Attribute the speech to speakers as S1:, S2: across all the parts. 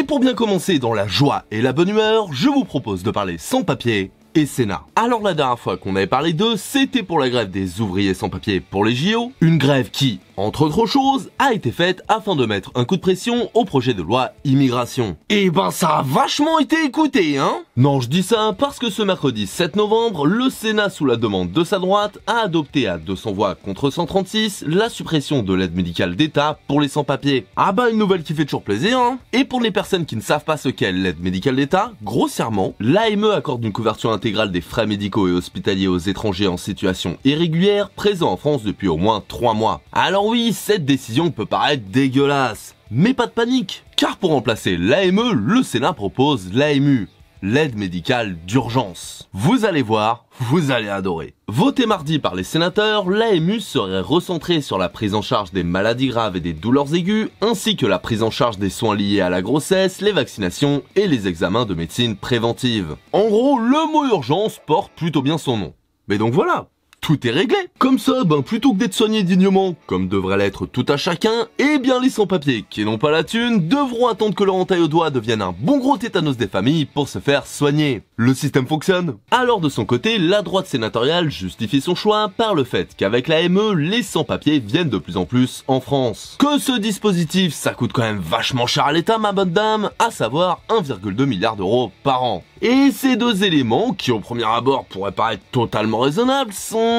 S1: Et pour bien commencer dans la joie et la bonne humeur, je vous propose de parler sans papier et Sénat. Alors la dernière fois qu'on avait parlé d'eux, c'était pour la grève des ouvriers sans papier pour les JO, une grève qui, entre autres choses, a été faite afin de mettre un coup de pression au projet de loi immigration. Et eh ben ça a vachement été écouté, hein Non, je dis ça parce que ce mercredi 7 novembre, le Sénat, sous la demande de sa droite, a adopté à 200 voix contre 136 la suppression de l'aide médicale d'État pour les sans-papiers. Ah bah une nouvelle qui fait toujours plaisir, hein Et pour les personnes qui ne savent pas ce qu'est l'aide médicale d'État, grossièrement, l'AME accorde une couverture intégrale des frais médicaux et hospitaliers aux étrangers en situation irrégulière présents en France depuis au moins 3 mois. Alors oui, cette décision peut paraître dégueulasse, mais pas de panique, car pour remplacer l'AME, le Sénat propose l'AMU, l'aide médicale d'urgence. Vous allez voir, vous allez adorer. Voté mardi par les sénateurs, l'AMU serait recentrée sur la prise en charge des maladies graves et des douleurs aiguës, ainsi que la prise en charge des soins liés à la grossesse, les vaccinations et les examens de médecine préventive. En gros, le mot urgence porte plutôt bien son nom. Mais donc voilà, tout est réglé. Comme ça, ben plutôt que d'être soigné dignement, comme devrait l'être tout à chacun, eh bien les sans-papiers qui n'ont pas la thune devront attendre que leur entaille au doigt devienne un bon gros tétanos des familles pour se faire soigner. Le système fonctionne. Alors de son côté, la droite sénatoriale justifie son choix par le fait qu'avec la ME, les sans-papiers viennent de plus en plus en France. Que ce dispositif, ça coûte quand même vachement cher à l'État, ma bonne dame, à savoir 1,2 milliard d'euros par an. Et ces deux éléments, qui au premier abord pourraient paraître totalement raisonnables, sont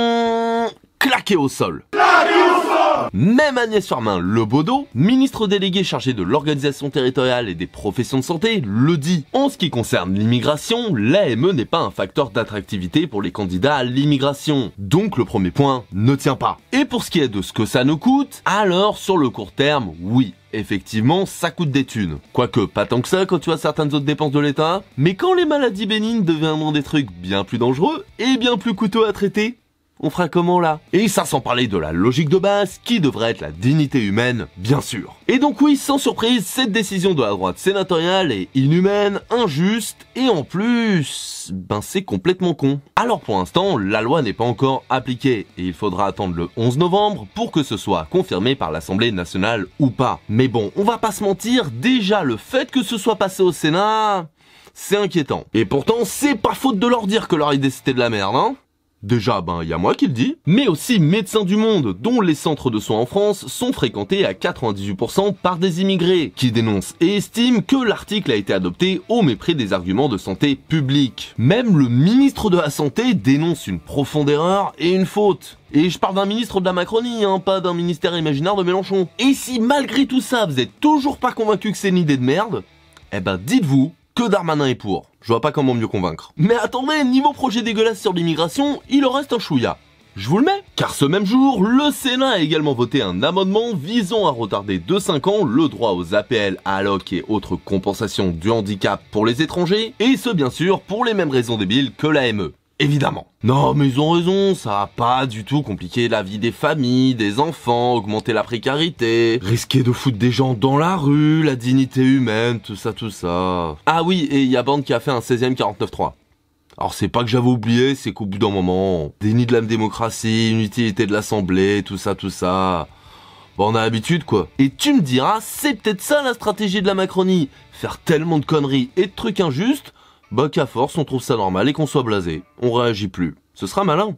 S1: sol. au sol. Même Agnès Farmin, le bodo, ministre délégué chargé de l'organisation territoriale et des professions de santé, le dit. En ce qui concerne l'immigration, l'AME n'est pas un facteur d'attractivité pour les candidats à l'immigration. Donc le premier point ne tient pas. Et pour ce qui est de ce que ça nous coûte, alors sur le court terme, oui, effectivement, ça coûte des thunes. Quoique, pas tant que ça quand tu as certaines autres dépenses de l'État. Mais quand les maladies bénignes deviendront des trucs bien plus dangereux et bien plus coûteux à traiter, on fera comment là Et ça sans parler de la logique de base qui devrait être la dignité humaine, bien sûr. Et donc oui, sans surprise, cette décision de la droite sénatoriale est inhumaine, injuste et en plus, ben c'est complètement con. Alors pour l'instant, la loi n'est pas encore appliquée et il faudra attendre le 11 novembre pour que ce soit confirmé par l'Assemblée nationale ou pas. Mais bon, on va pas se mentir, déjà le fait que ce soit passé au Sénat, c'est inquiétant. Et pourtant, c'est pas faute de leur dire que leur idée c'était de la merde, hein Déjà, ben, il y a moi qui le dis, mais aussi Médecins du Monde, dont les centres de soins en France sont fréquentés à 98% par des immigrés, qui dénoncent et estiment que l'article a été adopté au mépris des arguments de santé publique. Même le ministre de la Santé dénonce une profonde erreur et une faute. Et je parle d'un ministre de la Macronie, hein, pas d'un ministère imaginaire de Mélenchon. Et si malgré tout ça, vous êtes toujours pas convaincu que c'est une idée de merde, eh ben dites-vous que Darmanin est pour. Je vois pas comment mieux convaincre. Mais attendez, niveau projet dégueulasse sur l'immigration, il en reste un chouïa. Je vous le mets Car ce même jour, le Sénat a également voté un amendement visant à retarder de 5 ans le droit aux APL, ALOC et autres compensations du handicap pour les étrangers, et ce bien sûr pour les mêmes raisons débiles que l'AME évidemment. Non, mais ils ont raison, ça a pas du tout compliqué la vie des familles, des enfants, augmenter la précarité, risquer de foutre des gens dans la rue, la dignité humaine, tout ça, tout ça. Ah oui, et il y a Bande qui a fait un 16ème 49-3. Alors c'est pas que j'avais oublié, c'est qu'au bout d'un moment, déni de la démocratie, inutilité de l'Assemblée, tout ça, tout ça. Bon, on a l'habitude quoi. Et tu me diras, c'est peut-être ça la stratégie de la Macronie. Faire tellement de conneries et de trucs injustes bah à force on trouve ça normal et qu'on soit blasé, on réagit plus. Ce sera malin.